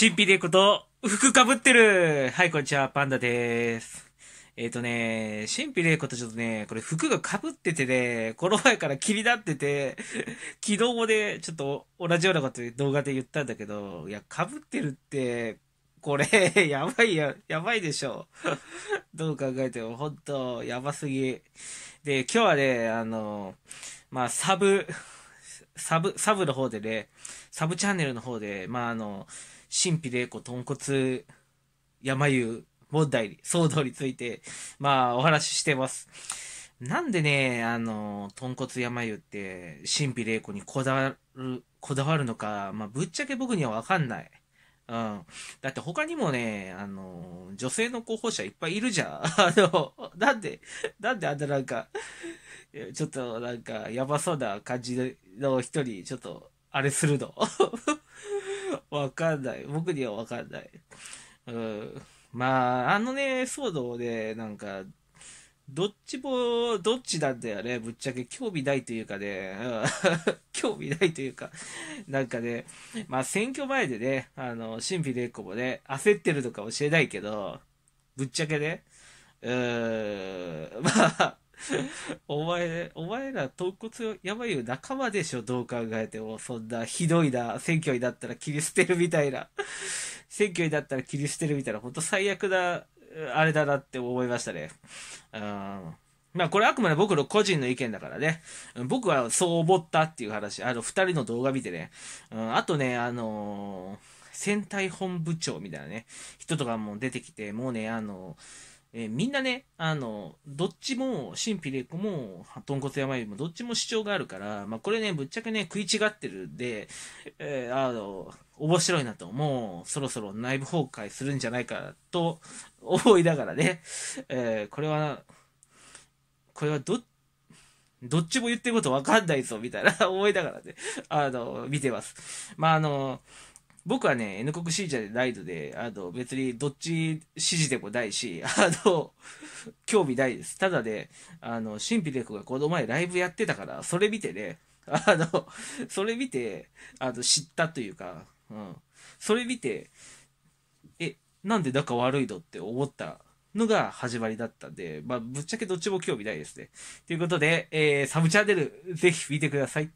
神秘でいくと、服かぶってるはい、こんにちは、パンダです。えっ、ー、とね、神秘でいくとちょっとね、これ服がかぶっててね、この前から気になってて、昨日もね、ちょっと同じようなこと動画で言ったんだけど、いや、かぶってるって、これ、やばいや、やばいでしょ。どう考えても、ほんと、やばすぎ。で、今日はね、あの、まあ、サブ、サブ、サブの方でね、サブチャンネルの方で、まあ、あの、神秘霊子豚骨山湯問題、騒動について、まあ、お話ししてます。なんでね、あの、豚骨山湯って、神秘霊子にこだわる、こだわるのか、まあ、ぶっちゃけ僕にはわかんない。うん。だって他にもね、あの、女性の候補者いっぱいいるじゃん。あの、なんで、なんであんななんか、ちょっとなんか、やばそうな感じの人に、ちょっと、あれするの わかんない。僕にはわかんない。うん。まあ、あのね、騒動で、なんか、どっちも、どっちなんだよね、ぶっちゃけ。興味ないというかね、興味ないというか、なんかね、まあ選挙前でね、あの、神秘玲こもね、焦ってるのかもしれないけど、ぶっちゃけね、うーん、まあ、お前、お前ら、豚骨いよ、仲間でしょ、どう考えても。そんな、ひどいな、選挙になったら切り捨てるみたいな。選挙になったら切り捨てるみたいな、ほんと最悪な、あれだなって思いましたね。うん。まあこれあくまで僕の個人の意見だからね。僕はそう思ったっていう話。あの、二人の動画見てね。うん、あとね、あのー、戦隊本部長みたいなね、人とかも出てきて、もうね、あのえー、みんなね、あの、どっちも、神ピレコも、豚骨山よりも、どっちも主張があるから、まあ、これね、ぶっちゃけね、食い違ってるんで、えー、あの、面白いなと、もう、そろそろ内部崩壊するんじゃないか、と、思いながらね、えー、これは、これはど、どっちも言ってることわかんないぞ、みたいな思いながらね、あの、見てます。まあ、あの、僕はね、N 国 C じゃないので、あの、別にどっち支持でもないし、あの、興味ないです。ただね、あの、シンピレクがこの前ライブやってたから、それ見てね、あの、それ見て、あの、知ったというか、うん。それ見て、え、なんで仲悪いのって思ったのが始まりだったんで、まあ、ぶっちゃけどっちも興味ないですね。ということで、えー、サブチャンネル、ぜひ見てください。